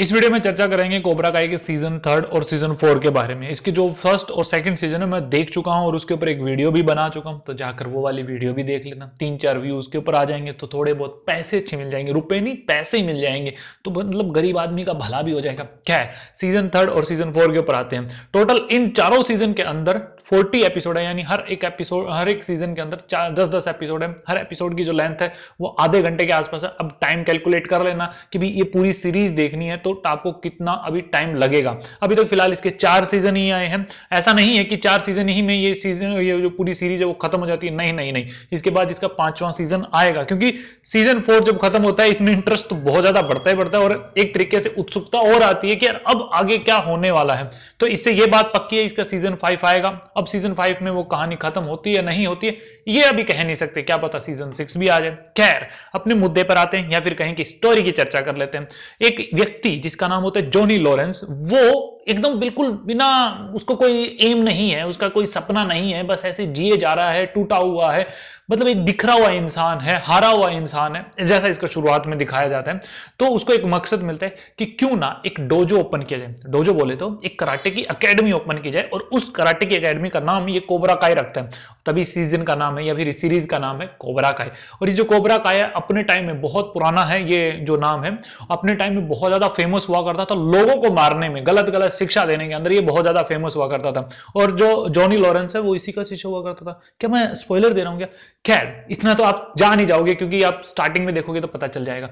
इस वीडियो में चर्चा करेंगे कोबरा काई के सीजन थर्ड और सीजन फोर के बारे में इसके जो फर्स्ट और सेकंड सीजन है मैं देख चुका हूं और उसके ऊपर एक वीडियो भी बना चुका हूं तो जाकर वो वाली वीडियो भी देख लेना तीन चार व्यू उसके ऊपर आ जाएंगे तो थोड़े बहुत पैसे अच्छे मिल जाएंगे रुपए नहीं पैसे ही मिल जाएंगे तो मतलब गरीब आदमी का भला भी हो जाएगा क्या है सीजन थर्ड और सीजन फोर के ऊपर आते हैं टोटल इन चारों सीजन के अंदर फोर्टी एपिसोड है यानी हर एक एपिसोड हर एक सीजन के अंदर दस दस एपिसोड है हर एपिसोड की जो लेंथ है वो आधे घंटे के आसपास है अब टाइम कैलकुलेट कर लेना कि भाई ये पूरी सीरीज देखनी है तो टाको कितना अभी टाइम लगेगा अभी तक तो फिलहाल इसके चार सीजन ही आए हैं ऐसा नहीं है कि चार सीजन ही में ये सीजन ये जो पूरी सीरीज है वो खत्म हो जाती है नहीं नहीं नहीं इसके बाद इसका पांचवा सीजन आएगा क्योंकि सीजन फोर जब खत्म होता है इसमें इंटरेस्ट तो बहुत ज्यादा बढ़ता ही बढ़ता है और एक तरीके से उत्सुकता और आती है कि यार अब आगे क्या होने वाला है तो इससे यह बात पक्की है इसका सीजन फाइव आएगा अब सीजन फाइव में वो कहानी खत्म होती है नहीं होती है ये अभी कह नहीं सकते क्या पता सीजन सिक्स भी आ जाए खैर अपने मुद्दे पर आते हैं या फिर कहें कि स्टोरी की चर्चा कर लेते हैं एक व्यक्ति व्यक्ति जिसका नाम होता है जॉनी लॉरेंस वो एकदम बिल्कुल बिना उसको कोई एम नहीं है उसका कोई सपना नहीं है बस ऐसे जिए जा रहा है टूटा हुआ है मतलब एक बिखरा हुआ इंसान है हारा हुआ इंसान है जैसा इसका शुरुआत में दिखाया जाता है तो उसको एक मकसद मिलता है कि क्यों ना एक डोजो ओपन किया जाए डोजो बोले तो एक कराटे की अकेडमी ओपन की जाए और उस कराटे की अकेडमी का नाम ये कोबरा काय रखता है तभी सीजन का नाम है या फिर इस सीरीज का नाम है कोबरा काय और ये जो कोबरा काय है अपने टाइम में बहुत पुराना है ये जो नाम है अपने टाइम में बहुत ज्यादा फेमस हुआ करता था लोगों को मारने में गलत गलत शिक्षा देने के अंदर ये बहुत ज्यादा फेमस हुआ करता था और जो जॉनी लॉरेंस है वो इसी का शिष्य हुआ करता था क्या मैं स्पॉइलर दे रहा हूँ क्या खैर इतना तो आप जा नहीं जाओगे क्योंकि आप स्टार्टिंग में देखोगे तो पता चल जाएगा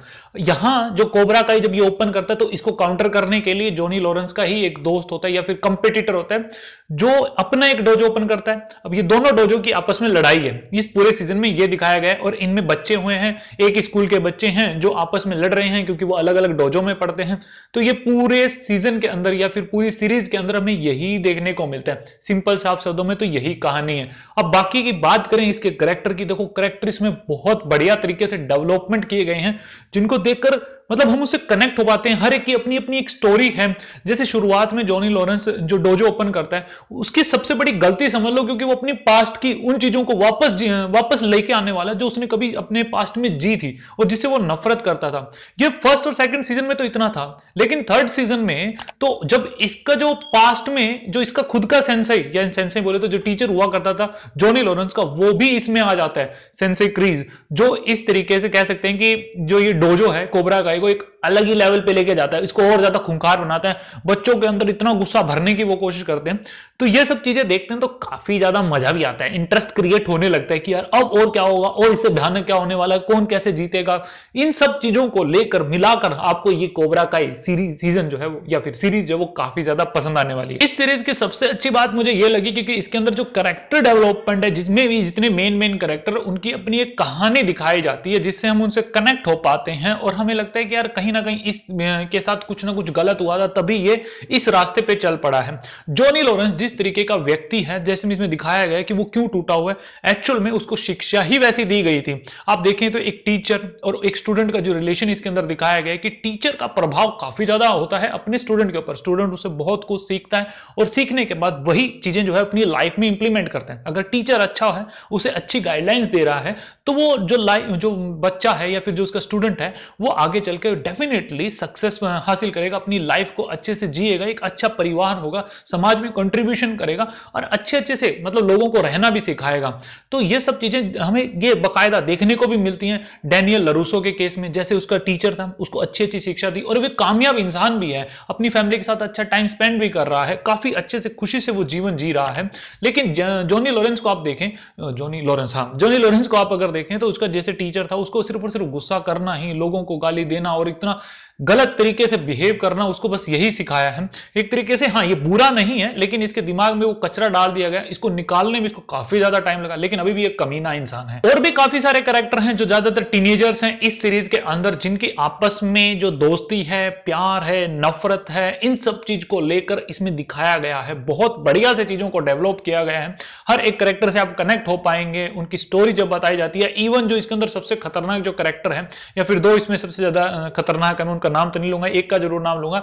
यहां जो कोबरा का जब ये ओपन करता है तो इसको काउंटर करने के लिए जोनी लॉरेंस का ही एक दोस्त होता है या फिर कंपिटिटर होता है जो अपना एक डोजो ओपन करता है अब ये दोनों डोजो की आपस में लड़ाई है इस पूरे सीजन में ये दिखाया गया है और इनमें बच्चे हुए हैं एक स्कूल के बच्चे हैं जो आपस में लड़ रहे हैं क्योंकि वो अलग अलग डोजो में पढ़ते हैं तो ये पूरे सीजन के अंदर या फिर पूरी सीरीज के अंदर हमें यही देखने को मिलता है सिंपल साफ शब्दों में तो यही कहानी है अब बाकी की बात करें इसके करेक्टर की देखो करेक्टर इसमें बहुत बढ़िया तरीके से डेवलपमेंट किए गए हैं जिनको देखकर मतलब हम उससे कनेक्ट हो पाते हैं हर एक की अपनी अपनी एक स्टोरी है जैसे शुरुआत में जॉनी लॉरेंस जो डोजो ओपन करता है उसकी सबसे बड़ी गलती समझ लो क्योंकि वो अपनी पास्ट की उन चीजों को वापस वापस लेके आने वाला जो उसने कभी अपने पास्ट में जी थी और जिससे वो नफरत करता था ये फर्स्ट और सेकेंड सीजन में तो इतना था लेकिन थर्ड सीजन में तो जब इसका जो पास्ट में जो इसका खुद का सेंसई या सेंसई बोले तो जो टीचर हुआ करता था जॉनी लॉरेंस का वो भी इसमें आ जाता है सेंसई क्रीज जो इस तरीके से कह सकते हैं कि जो ये डोजो है कोबरा का Baiglaik अलग ही लेवल पे लेके जाता है इसको और ज्यादा खुंखार बनाता है बच्चों के अंदर इतना गुस्सा भरने की वो कोशिश करते हैं तो ये सब चीजें देखते हैं तो काफी ज्यादा मजा भी आता है इंटरेस्ट क्रिएट होने लगता है कि यार अब और क्या होगा और इससे भयानक क्या होने वाला है कौन कैसे जीतेगा इन सब चीजों को लेकर मिलाकर आपको ये कोबरा का सीरीज सीजन जो है वो या फिर सीरीज जो है वो काफी ज्यादा पसंद आने वाली है इस सीरीज की सबसे अच्छी बात मुझे ये लगी क्योंकि इसके अंदर जो करेक्टर डेवलपमेंट है जिसमें भी जितने मेन मेन करेक्टर उनकी अपनी एक कहानी दिखाई जाती है जिससे हम उनसे कनेक्ट हो पाते हैं और हमें लगता है कि यार कहीं कहीं ना कहीं इस के साथ कुछ ना कुछ गलत हुआ था तभी ये इस रास्ते पे चल पड़ा है जॉनी लॉरेंस जिस तरीके का व्यक्ति है जैसे में इसमें दिखाया गया कि वो क्यों टूटा हुआ है एक्चुअल में उसको शिक्षा ही वैसी दी गई थी आप देखें तो एक टीचर और एक स्टूडेंट का जो रिलेशन इसके अंदर दिखाया गया है कि टीचर का प्रभाव काफी ज्यादा होता है अपने स्टूडेंट के ऊपर स्टूडेंट उसे बहुत कुछ सीखता है और सीखने के बाद वही चीजें जो है अपनी लाइफ में इंप्लीमेंट करते हैं अगर टीचर अच्छा है उसे अच्छी गाइडलाइंस दे रहा है तो वो जो लाइफ जो बच्चा है या फिर जो उसका स्टूडेंट है वो आगे चल के डेफिनेटली सक्सेस uh, हासिल करेगा अपनी लाइफ को अच्छे से जिएगा एक अच्छा परिवार होगा समाज में कंट्रीब्यूशन करेगा और अच्छे अच्छे से मतलब लोगों को रहना भी सिखाएगा तो ये सब चीजें हमें ये बाकायदा देखने को भी मिलती हैं डैनियल लरूसो के केस में जैसे उसका टीचर था उसको अच्छी अच्छी शिक्षा दी और वे कामयाब इंसान भी है अपनी फैमिली के साथ अच्छा टाइम स्पेंड भी कर रहा है काफी अच्छे से खुशी से वो जीवन जी रहा है लेकिन जॉनी लॉरेंस को आप देखें जॉनी लॉरेंस हाँ जॉनी लॉरेंस को आप अगर देखें तो उसका जैसे टीचर था उसको सिर्फ और सिर्फ गुस्सा करना ही लोगों को गाली देना और इतना Sonra गलत तरीके से बिहेव करना उसको बस यही सिखाया है एक तरीके से हाँ ये बुरा नहीं है लेकिन इसके दिमाग में वो कचरा डाल दिया गया इसको निकालने में इसको काफी ज्यादा टाइम लगा लेकिन अभी भी एक कमीना इंसान है और भी काफी सारे करेक्टर हैं जो ज्यादातर टीनेजर्स हैं इस सीरीज के अंदर जिनकी आपस में जो दोस्ती है प्यार है नफरत है इन सब चीज को लेकर इसमें दिखाया गया है बहुत बढ़िया से चीजों को डेवलप किया गया है हर एक करेक्टर से आप कनेक्ट हो पाएंगे उनकी स्टोरी जब बताई जाती है इवन जो इसके अंदर सबसे खतरनाक जो करेक्टर है या फिर दो इसमें सबसे ज्यादा खतरनाक है उनका का नाम तो नहीं लूंगा एक का जरूर नाम लूंगा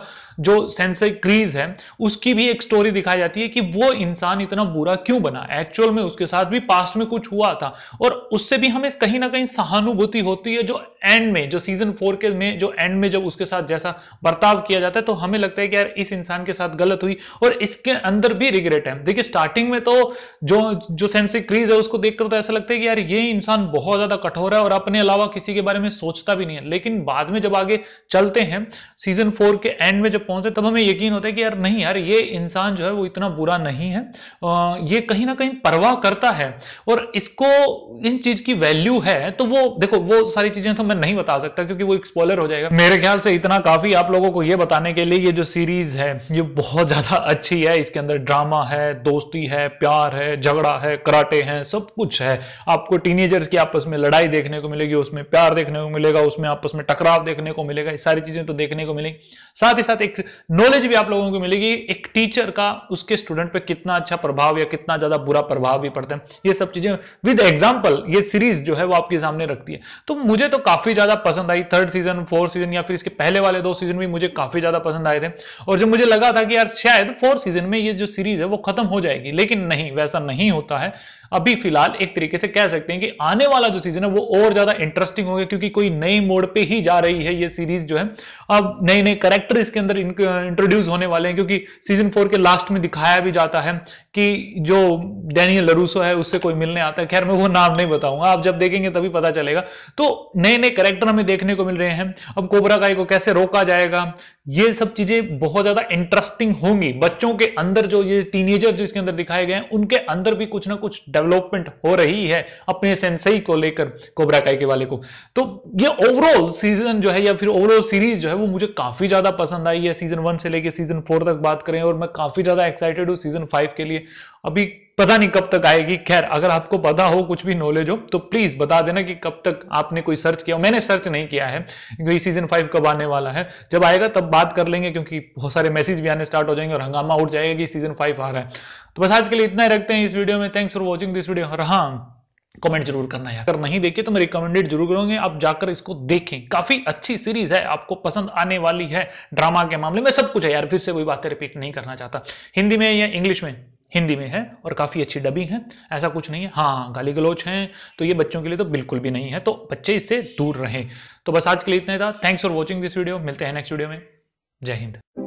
जो सेंसर क्रीज है उसकी भी एक स्टोरी दिखाई जाती है कि वो इंसान इतना बुरा क्यों बना एक्चुअल में उसके साथ भी पास्ट में कुछ हुआ था और उससे भी हमें कहीं ना कहीं सहानुभूति होती है जो एंड में जो सीजन फोर के में जो एंड में जब उसके साथ जैसा बर्ताव किया जाता है तो हमें लगता है कि यार इस इंसान के साथ गलत हुई और इसके अंदर भी रिग्रेट है देखिए स्टार्टिंग में तो जो जो सेंसी क्रीज है उसको देखकर तो ऐसा लगता है कि यार ये इंसान बहुत ज्यादा कठोर है और अपने अलावा किसी के बारे में सोचता भी नहीं है लेकिन बाद में जब आगे चलते करते हैं सीजन फोर के एंड में जब पहुंचते तब हमें यकीन होता है कि यार नहीं यार ये इंसान जो है वो इतना बुरा नहीं है ये कहीं ना कहीं परवाह करता है और इसको इन चीज की वैल्यू है तो वो देखो वो सारी चीजें तो मैं नहीं बता सकता क्योंकि वो एक्सपोलर हो जाएगा मेरे ख्याल से इतना काफी आप लोगों को ये बताने के लिए ये जो सीरीज है ये बहुत ज्यादा अच्छी है इसके अंदर ड्रामा है दोस्ती है प्यार है झगड़ा है कराटे है सब कुछ है आपको टीनेजर्स की आपस में लड़ाई देखने को मिलेगी उसमें प्यार देखने को मिलेगा उसमें आपस में टकराव देखने को मिलेगा इस सारी सारी चीजें तो देखने को मिलेंगी साथ ही साथ एक नॉलेज भी आप लोगों को मिलेगी एक टीचर का उसके स्टूडेंट पे कितना अच्छा प्रभाव या कितना ज्यादा बुरा प्रभाव भी पड़ता है ये सब चीजें विद एग्जाम्पल ये सीरीज जो है वो आपके सामने रखती है तो मुझे तो काफी ज्यादा पसंद आई थर्ड सीजन फोर्थ सीजन या फिर इसके पहले वाले दो सीजन भी मुझे काफी ज्यादा पसंद आए थे और जो मुझे लगा था कि यार शायद फोर्थ सीजन में ये जो सीरीज है वो खत्म हो जाएगी लेकिन नहीं वैसा नहीं होता है अभी फिलहाल एक तरीके से कह सकते हैं कि आने वाला जो सीजन है वो और ज्यादा इंटरेस्टिंग होगा क्योंकि कोई नई मोड़ पे ही जा रही है ये सीरीज जो है अब नए नए करेक्टर इसके अंदर इंट्रोड्यूस होने वाले हैं क्योंकि सीजन फोर के लास्ट में दिखाया भी जाता है कि जो डैनियल लरूसो है उससे कोई मिलने आता है खैर मैं वो नाम नहीं बताऊंगा आप जब देखेंगे तभी पता चलेगा तो नए नए करेक्टर हमें देखने को मिल रहे हैं अब कोबरा काय को कैसे रोका जाएगा ये सब चीजें बहुत ज्यादा इंटरेस्टिंग होंगी बच्चों के अंदर जो ये टीनेजर जो इसके अंदर दिखाए गए हैं उनके अंदर भी कुछ ना कुछ डेवलपमेंट हो रही है अपने सेंसई को लेकर कोबरा काय के वाले को तो ये ओवरऑल सीजन जो है या फिर ओवरऑल सीरीज जो है वो मुझे काफी ज्यादा पसंद आई है सीजन वन से लेके सीजन फोर तक बात करें और मैं काफी ज्यादा एक्साइटेड हूँ सीजन फाइव के लिए अभी पता नहीं कब तक आएगी खैर अगर आपको पता हो कुछ भी नॉलेज हो तो प्लीज बता देना कि कब तक आपने कोई सर्च किया मैंने सर्च नहीं किया है क्योंकि सीजन फाइव कब आने वाला है जब आएगा तब बात कर लेंगे क्योंकि बहुत सारे मैसेज भी आने स्टार्ट हो जाएंगे और हंगामा उठ जाएगा कि सीजन फाइव आ रहा है तो बस आज के लिए इतना ही रखते हैं इस वीडियो में thanks for watching this video और हाँ कमेंट जरूर करना है अगर नहीं देखे तो मैं रिकमेंडेड जरूर करूंगी आप जाकर इसको देखें काफी अच्छी सीरीज है आपको पसंद आने वाली है ड्रामा के मामले में सब कुछ है यार फिर से वही बातें रिपीट नहीं करना चाहता हिंदी में या इंग्लिश में हिंदी में है और काफ़ी अच्छी डबिंग है ऐसा कुछ नहीं है हाँ गाली गलोच है तो ये बच्चों के लिए तो बिल्कुल भी नहीं है तो बच्चे इससे दूर रहें तो बस आज के लिए इतना ही था thanks for watching this video मिलते हैं नेक्स्ट वीडियो में जय हिंद